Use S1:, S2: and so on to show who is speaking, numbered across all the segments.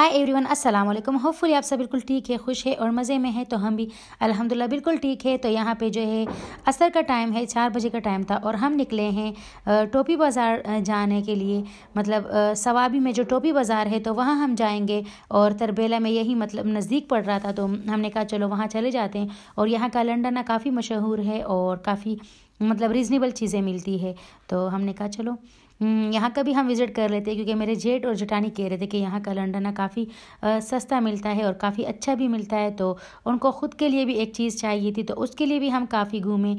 S1: hi everyone अस्सलाम वालेकुम hopefully आप सब बिल्कुल ठीक है खुश है और मज़े में है तो हम भी अल्हम्दुलिल्लाह बिल्कुल ठीक है तो यहाँ पे जो है असर का टाइम है चार बजे का टाइम था और हम निकले हैं टोपी बाज़ार जाने के लिए मतलब सवाबी में जो टोपी बाज़ार है तो वहाँ हम जाएंगे और तरबेला में यही मतलब नज़दीक पड़ रहा था तो हमने कहा चलो वहाँ चले जाते हैं और यहाँ का लंडन काफ़ी मशहूर है और काफ़ी मतलब रीज़नेबल चीज़ें मिलती है तो हमने कहा चलो हम्म, यहाँ का भी हम विज़िट कर लेते हैं क्योंकि मेरे जेठ और जटानी कह रहे थे कि यहाँ का लंडना काफ़ी सस्ता मिलता है और काफ़ी अच्छा भी मिलता है तो उनको ख़ुद के लिए भी एक चीज़ चाहिए थी तो उसके लिए भी हम काफ़ी घूमे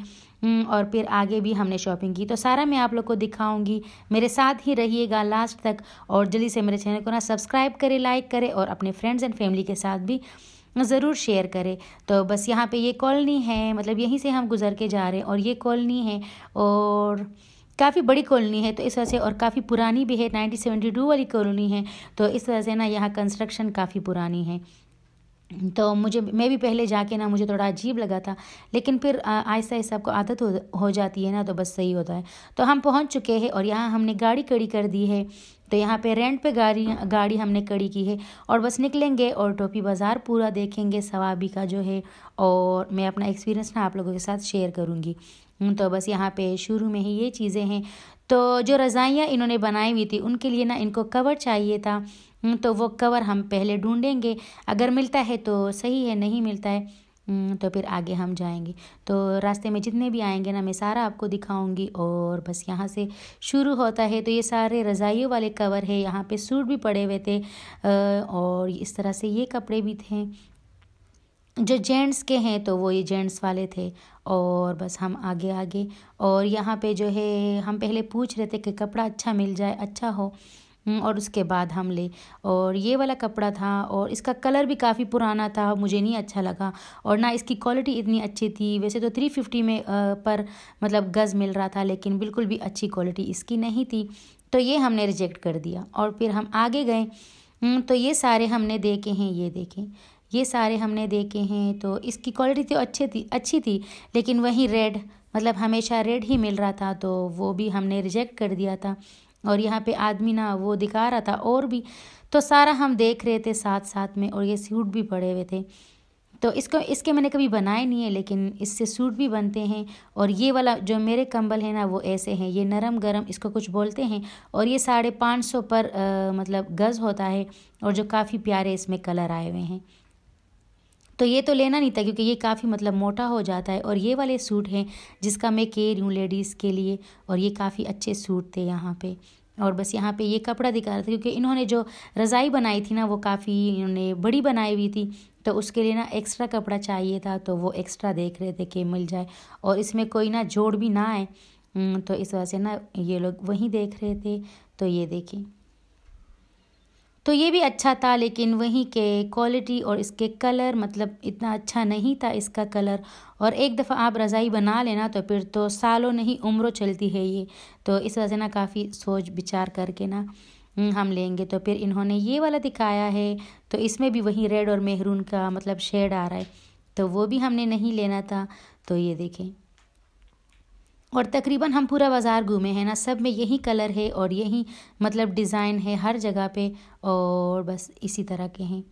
S1: हम्म, और फिर आगे भी हमने शॉपिंग की तो सारा मैं आप लोग को दिखाऊंगी मेरे साथ ही रहिएगा लास्ट तक और जल्दी से मेरे चैनल को ना सब्सक्राइब करें लाइक करें और अपने फ्रेंड्स एंड फैमिली के साथ भी ज़रूर शेयर करें तो बस यहाँ पे ये कॉलोनी है मतलब यहीं से हम गुज़र के जा रहे हैं और ये कॉलोनी है और काफ़ी बड़ी कॉलोनी है तो इस वजह से और काफ़ी पुरानी भी है सेवेंटी टू वाली कॉलोनी है तो इस वजह से ना यहाँ कंस्ट्रक्शन काफ़ी पुरानी है तो मुझे मैं भी पहले जाके ना मुझे थोड़ा अजीब लगा था लेकिन फिर आहिस्ता आहिस्ता आपको आदत हो, हो जाती है ना तो बस सही होता है तो हम पहुंच चुके हैं और यहाँ हमने गाड़ी खड़ी कर दी है तो यहाँ पे रेंट पे गाड़ी गाड़ी हमने खड़ी की है और बस निकलेंगे और टोपी बाज़ार पूरा देखेंगे सवाबी का जो है और मैं अपना एक्सपीरियंस ना आप लोगों के साथ शेयर करूँगी तो बस यहाँ पे शुरू में ही ये चीज़ें हैं तो जो रज़ाइयाँ इन्होंने बनाई हुई थी उनके लिए ना इनको कवर चाहिए था तो वो कवर हम पहले ढूंढेंगे अगर मिलता है तो सही है नहीं मिलता है तो फिर आगे हम जाएंगे तो रास्ते में जितने भी आएंगे ना मैं सारा आपको दिखाऊंगी और बस यहाँ से शुरू होता है तो ये सारे रज़ाइयों वाले कवर है यहाँ पे सूट भी पड़े हुए थे और इस तरह से ये कपड़े भी थे जो जेंट्स के हैं तो वो ये जेंट्स वाले थे और बस हम आगे आगे और यहाँ पे जो है हम पहले पूछ रहे थे कि कपड़ा अच्छा मिल जाए अच्छा हो हम्म, और उसके बाद हम ले और ये वाला कपड़ा था और इसका कलर भी काफ़ी पुराना था मुझे नहीं अच्छा लगा और ना इसकी क्वालिटी इतनी अच्छी थी वैसे तो थ्री फिफ्टी में पर मतलब गज़ मिल रहा था लेकिन बिल्कुल भी अच्छी क्वालिटी इसकी नहीं थी तो ये हमने रिजेक्ट कर दिया और फिर हम आगे गए हम्म, तो ये सारे हमने देखे हैं ये देखें ये सारे हमने देखे हैं तो इसकी क्वालिटी तो अच्छी थी अच्छी थी लेकिन वही रेड मतलब हमेशा रेड ही मिल रहा था तो वो भी हमने रिजेक्ट कर दिया था और यहाँ पे आदमी ना वो दिखा रहा था और भी तो सारा हम देख रहे थे साथ साथ में और ये सूट भी पड़े हुए थे तो इसको इसके मैंने कभी बनाए नहीं है लेकिन इससे सूट भी बनते हैं और ये वाला जो मेरे कंबल है ना वो ऐसे हैं ये नरम गरम इसको कुछ बोलते हैं और ये साढ़े पाँच सौ पर आ, मतलब गज़ होता है और जो काफ़ी प्यारे इसमें कलर आए हुए हैं तो ये तो लेना नहीं था क्योंकि ये काफ़ी मतलब मोटा हो जाता है और ये वाले सूट हैं जिसका मैं कह रही हूँ लेडीज़ के लिए और ये काफ़ी अच्छे सूट थे यहाँ पे और बस यहाँ पे ये कपड़ा दिखा रहा था क्योंकि इन्होंने जो रज़ाई बनाई थी ना वो काफ़ी इन्होंने बड़ी बनाई हुई थी तो उसके लिए ना एक्स्ट्रा कपड़ा चाहिए था तो वो एक्स्ट्रा देख रहे थे कि मिल जाए और इसमें कोई ना जोड़ भी ना आए तो इस वजह से ना ये लोग वहीं देख रहे थे तो ये देखिए तो ये भी अच्छा था लेकिन वहीं के क्वालिटी और इसके कलर मतलब इतना अच्छा नहीं था इसका कलर और एक दफ़ा आप रज़ाई बना लेना तो फिर तो सालों नहीं उम्रों चलती है ये तो इस वजह से ना काफ़ी सोच विचार करके ना हम्म, हम लेंगे तो फिर इन्होंने ये वाला दिखाया है तो इसमें भी वही रेड और मेहरून का मतलब शेड आ रहा है तो वो भी हमने नहीं लेना था तो ये देखें और तकरीबन हम पूरा बाज़ार घूमे हैं ना सब में यही कलर है और यही मतलब डिज़ाइन है हर जगह पे और बस इसी तरह के हैं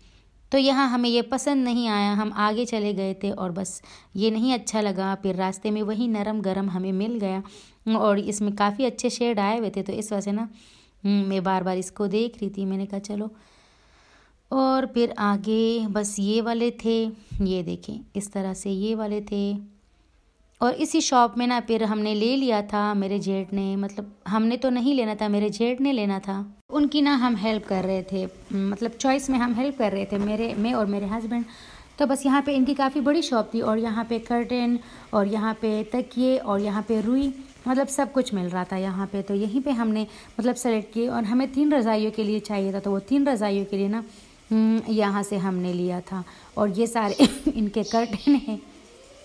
S1: तो यहाँ हमें ये पसंद नहीं आया हम आगे चले गए थे और बस ये नहीं अच्छा लगा फिर रास्ते में वही नरम गरम हमें मिल गया और इसमें काफ़ी अच्छे शेड आए हुए थे तो इस वजह से ना हम्म, मैं बार बार इसको देख रही थी मैंने कहा चलो और फिर आगे बस ये वाले थे ये देखें इस तरह से ये वाले थे और इसी शॉप में ना फिर हमने ले लिया था मेरे जेठ ने मतलब हमने तो नहीं लेना था मेरे जेठ ने लेना था उनकी ना हम हेल्प कर रहे थे मतलब चॉइस में हम हेल्प कर रहे थे मेरे मैं और मेरे हस्बैंड तो बस यहाँ पे इनकी काफ़ी बड़ी शॉप थी और यहाँ पे कर्टन और यहाँ पे तकिए और यहाँ पे रुई मतलब सब कुछ मिल रहा था यहाँ पे तो यहीं पे हमने मतलब सेलेक्ट किए और हमें तीन रज़ाइयों के लिए चाहिए था तो वो तीन रज़ाइयों के लिए ना हम्म, यहाँ से हमने लिया था और ये सारे इनके कर्टन हैं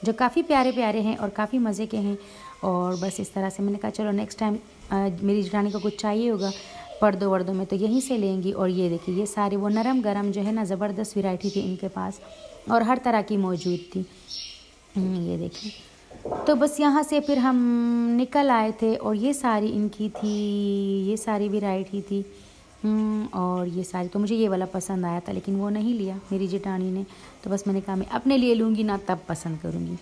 S1: जो काफ़ी प्यारे प्यारे हैं और काफ़ी मज़े के हैं और बस इस तरह से मैंने कहा चलो नेक्स्ट टाइम मेरी जठानी को कुछ चाहिए होगा पर्दों वर्दों में तो यहीं से लेंगी और ये देखिए ये सारे वो नरम गरम जो है ना ज़बरदस्त वैरायटी थी इनके पास और हर तरह की मौजूद थी हम्म, ये देखिए तो बस यहाँ से फिर हम निकल आए थे और ये सारी इनकी थी ये सारी वैरायटी थी हम्म, और ये सारी तो मुझे ये वाला पसंद आया था लेकिन वो नहीं लिया मेरी जेठानी ने तो बस मैंने कहा मैं अपने लिए लूँगी ना तब पसंद करूँगी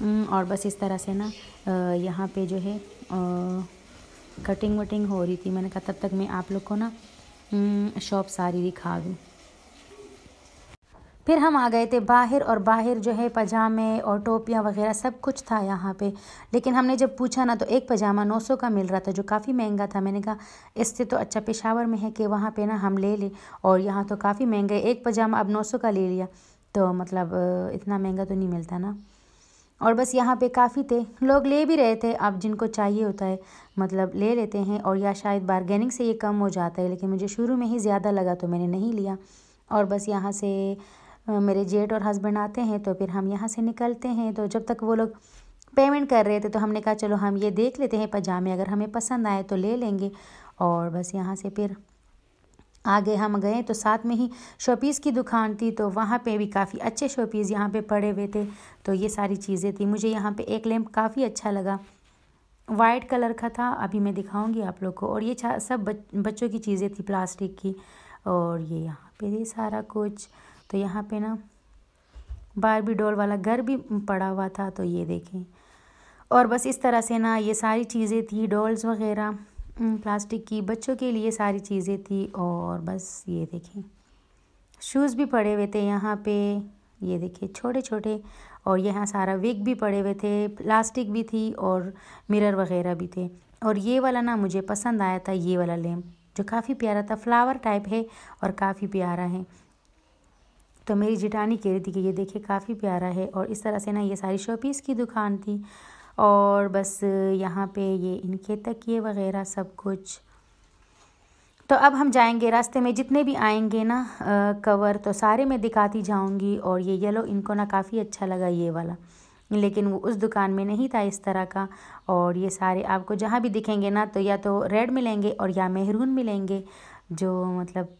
S1: हम्म, और बस इस तरह से ना यहाँ पे जो है कटिंग वटिंग हो रही थी मैंने कहा तब तक मैं आप लोग को ना शॉप हम्म, सारी दिखा दूँ फिर हम आ गए थे बाहर और बाहर जो है पजामे और टोपियाँ वगैरह सब कुछ था यहाँ पे लेकिन हमने जब पूछा ना तो एक पजामा 900 का मिल रहा था जो काफ़ी महंगा था मैंने कहा इससे तो अच्छा पेशावर में है कि वहाँ पे ना हम ले लें और यहाँ तो काफ़ी महंगा है एक पजामा अब 900 का ले लिया तो मतलब इतना महंगा तो नहीं मिलता ना और बस यहाँ पे काफ़ी थे लोग ले भी रहे थे अब जिनको चाहिए होता है मतलब ले लेते हैं और या शायद बारगेनिंग से ये कम हो जाता है लेकिन मुझे शुरू में ही ज़्यादा लगा तो मैंने नहीं लिया और बस यहाँ से मेरे जेठ और हस्बैंड आते हैं तो फिर हम यहाँ से निकलते हैं तो जब तक वो लोग पेमेंट कर रहे थे तो हमने कहा चलो हम ये देख लेते हैं पजामे अगर हमें पसंद आए तो ले लेंगे और बस यहाँ से फिर आगे हम गए तो साथ में ही शोपीस की दुकान थी तो वहाँ पे भी काफ़ी अच्छे शोपीस यहाँ पे पड़े हुए थे तो ये सारी चीज़ें थी मुझे यहाँ पे एक लैम्प काफ़ी अच्छा लगा वाइट कलर का था अभी मैं दिखाऊंगी आप लोग को और ये सब बच, बच्चों की चीज़ें थी प्लास्टिक की और ये यहाँ पे ये सारा कुछ तो यहाँ पे ना बारबी डॉल वाला घर भी पड़ा हुआ था तो ये देखें और बस इस तरह से ना ये सारी चीज़ें थी डॉल्स वगैरह प्लास्टिक की बच्चों के लिए सारी चीज़ें थी और बस ये देखें शूज़ भी पड़े हुए थे यहाँ पे ये देखिए छोटे छोटे और यहाँ सारा विग भी पड़े हुए थे प्लास्टिक भी थी और मिरर वगैरह भी थे और ये वाला ना मुझे पसंद आया था ये वाला लेम जो काफ़ी प्यारा था फ्लावर टाइप है और काफ़ी प्यारा है तो मेरी जिटानी कह रही थी कि ये देखिए काफ़ी प्यारा है और इस तरह से ना ये सारी शॉपीस की दुकान थी और बस यहाँ पे ये इनके तकिए वगैरह सब कुछ तो अब हम जाएंगे रास्ते में जितने भी आएंगे ना आ, कवर तो सारे मैं दिखाती जाऊंगी और ये येलो इनको ना काफ़ी अच्छा लगा ये वाला लेकिन वो उस दुकान में नहीं था इस तरह का और ये सारे आपको जहाँ भी दिखेंगे ना तो या तो रेड मिलेंगे और या मेहरून मिलेंगे जो मतलब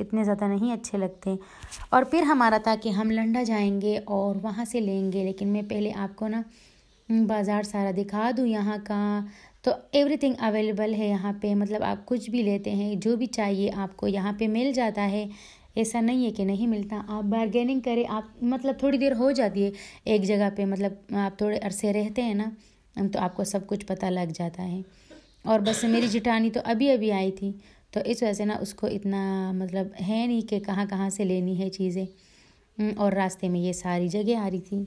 S1: इतने ज़्यादा नहीं अच्छे लगते और फिर हमारा था कि हम लंडा जाएंगे और वहाँ से लेंगे लेकिन मैं पहले आपको ना बाज़ार सारा दिखा दूँ यहाँ का तो एवरीथिंग अवेलेबल है यहाँ पे मतलब आप कुछ भी लेते हैं जो भी चाहिए आपको यहाँ पे मिल जाता है ऐसा नहीं है कि नहीं मिलता आप बार्गेनिंग करें आप मतलब थोड़ी देर हो जाती है एक जगह पे मतलब आप थोड़े अरसे रहते हैं ना तो आपको सब कुछ पता लग जाता है और बस मेरी जिठानी तो अभी अभी आई थी तो इस वजह से ना उसको इतना मतलब है नहीं कि कहाँ कहाँ से लेनी है चीज़ें और रास्ते में ये सारी जगह आ रही थी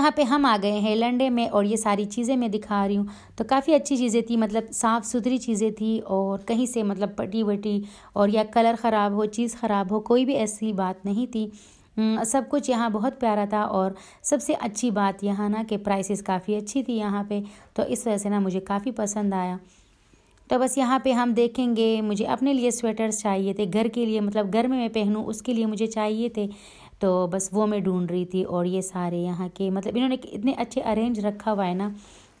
S1: यहाँ पे हम आ गए हैं लंडे में और ये सारी चीज़ें मैं दिखा रही हूँ तो काफ़ी अच्छी चीज़ें थी मतलब साफ़ सुथरी चीज़ें थी और कहीं से मतलब पटी वटी और या कलर ख़राब हो चीज़ ख़राब हो कोई भी ऐसी बात नहीं थी हम्म, सब कुछ यहाँ बहुत प्यारा था और सबसे अच्छी बात यहाँ ना कि प्राइसेस काफ़ी अच्छी थी यहाँ पे तो इस वजह से ना मुझे काफ़ी पसंद आया तो बस यहाँ पे हम देखेंगे मुझे अपने लिए स्वेटर्स चाहिए थे घर के लिए मतलब घर में मैं पहनूँ उसके लिए मुझे चाहिए थे तो बस वो मैं ढूंढ रही थी और ये सारे यहाँ के मतलब इन्होंने इतने अच्छे अरेंज रखा हुआ है ना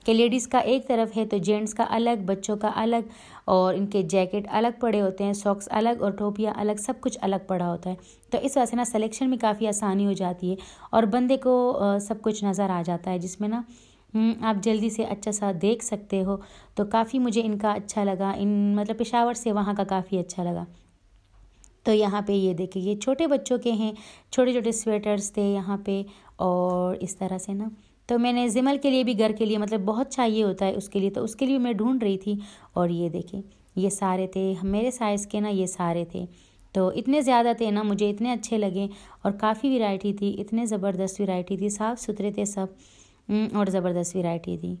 S1: कि लेडीज़ का एक तरफ है तो जेंट्स का अलग बच्चों का अलग और इनके जैकेट अलग पड़े होते हैं सॉक्स अलग और टोपियाँ अलग सब कुछ अलग पड़ा होता है तो इस वजह से ना सिलेक्शन में काफ़ी आसानी हो जाती है और बंदे को सब कुछ नज़र आ जाता है जिसमें ना हम्म, आप जल्दी से अच्छा सा देख सकते हो तो काफ़ी मुझे इनका अच्छा लगा इन मतलब पेशावर से वहाँ का काफ़ी अच्छा लगा तो यहाँ पे ये देखिए ये छोटे बच्चों के हैं छोटे छोटे स्वेटर्स थे यहाँ पे और इस तरह से ना तो मैंने जिमल के लिए भी घर के लिए मतलब बहुत चाहिए होता है उसके लिए तो उसके लिए मैं ढूंढ रही थी और ये देखे ये सारे थे मेरे साइज़ के ना ये सारे थे तो इतने ज़्यादा थे ना मुझे इतने अच्छे लगे और काफ़ी वैरायटी थी इतने ज़बरदस्त वैरायटी थी साफ़ सुथरे थे सब और ज़बरदस्त वैरायटी थी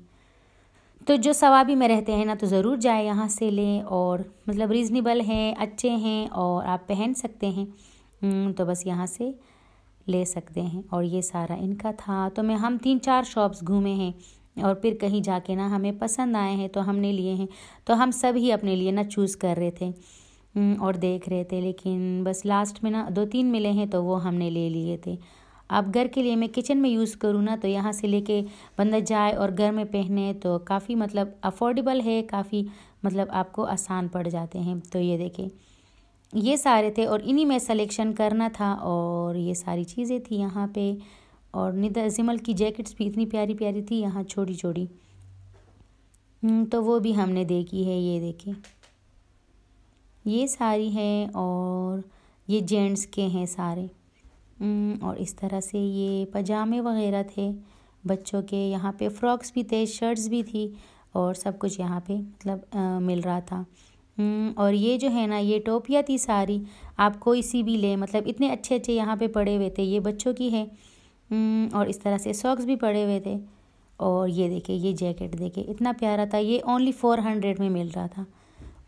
S1: तो जो सवाबी में रहते हैं ना तो ज़रूर जाए यहाँ से लें और मतलब रीज़नेबल हैं अच्छे हैं और आप पहन सकते हैं हम्म, तो बस यहाँ से ले सकते हैं और ये सारा इनका था तो मैं हम तीन चार शॉप्स घूमे हैं और फिर कहीं जाके ना हमें पसंद आए हैं तो हमने लिए हैं तो हम सब ही अपने लिए ना चूज़ कर रहे थे हम्म, और देख रहे थे लेकिन बस लास्ट में ना दो तीन मिले हैं तो वो हमने ले लिए थे आप घर के लिए मैं किचन में यूज़ करूँ ना तो यहाँ से लेके बंदा जाए और घर में पहने तो काफ़ी मतलब अफोर्डेबल है काफ़ी मतलब आपको आसान पड़ जाते हैं तो ये देखें ये सारे थे और इन्हीं में सलेक्शन करना था और ये सारी चीज़ें थी यहाँ पे और निदा जिमल की जैकेट्स भी इतनी प्यारी प्यारी थी यहाँ छोटी छोटी हम्म, तो वो भी हमने देखी है ये देखें ये सारी हैं और ये जेंट्स के हैं सारे हम्म, और इस तरह से ये पजामे वगैरह थे बच्चों के यहाँ पे फ्रॉक्स भी थे शर्ट्स भी थी और सब कुछ यहाँ पे मतलब आ, मिल रहा था हम्म, और ये जो है ना ये टोपियाँ थी सारी आप कोई सी भी लें मतलब इतने अच्छे अच्छे यहाँ पे पड़े हुए थे ये बच्चों की है हम्म, और इस तरह से सॉक्स भी पड़े हुए थे और ये देखे ये जैकेट देखे इतना प्यारा था ये ओनली फ़ोर हंड्रेड में मिल रहा था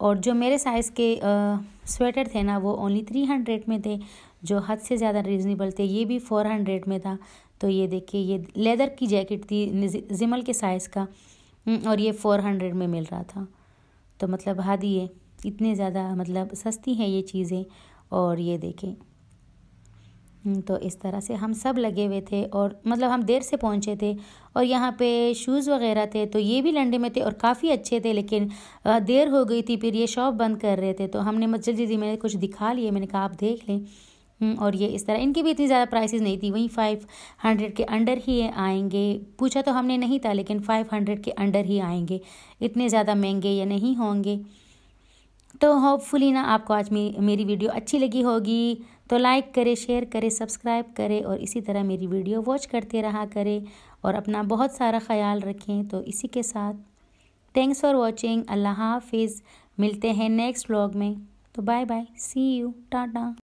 S1: और जो मेरे साइज़ के आ, स्वेटर थे ना वो ओनली थ्री हंड्रेड में थे जो हद से ज़्यादा रीज़नेबल थे ये भी फोर हंड्रेड में था तो ये देखिए ये लेदर की जैकेट थी जिमल के साइज़ का हम्म, और ये फोर हंड्रेड में मिल रहा था तो मतलब हद ये इतने ज़्यादा मतलब सस्ती हैं ये चीज़ें और ये देखें हम्म, तो इस तरह से हम सब लगे हुए थे और मतलब हम देर से पहुंचे थे और यहाँ पे शूज़ वगैरह थे तो ये भी लंडे में थे और काफ़ी अच्छे थे लेकिन देर हो गई थी फिर ये शॉप बंद कर रहे थे तो हमने जल्दी जल्दी मैंने कुछ दिखा लिए मैंने कहा आप देख लें हम्म, और ये इस तरह इनकी भी इतनी ज़्यादा प्राइसेस नहीं थी वहीं फाइव हंड्रेड के अंडर ही ये आएंगे पूछा तो हमने नहीं था लेकिन फाइव हंड्रेड के अंडर ही आएंगे इतने ज़्यादा महंगे या नहीं होंगे तो होपफुली ना आपको आज मेरी वीडियो अच्छी लगी होगी तो लाइक करें शेयर करें सब्सक्राइब करे और इसी तरह मेरी वीडियो वॉच करते रहा करें और अपना बहुत सारा ख्याल रखें तो इसी के साथ थैंक्स फॉर वॉचिंग अल्लाह हाफिज़ मिलते हैं नेक्स्ट व्लॉग में तो bye bye see you Tata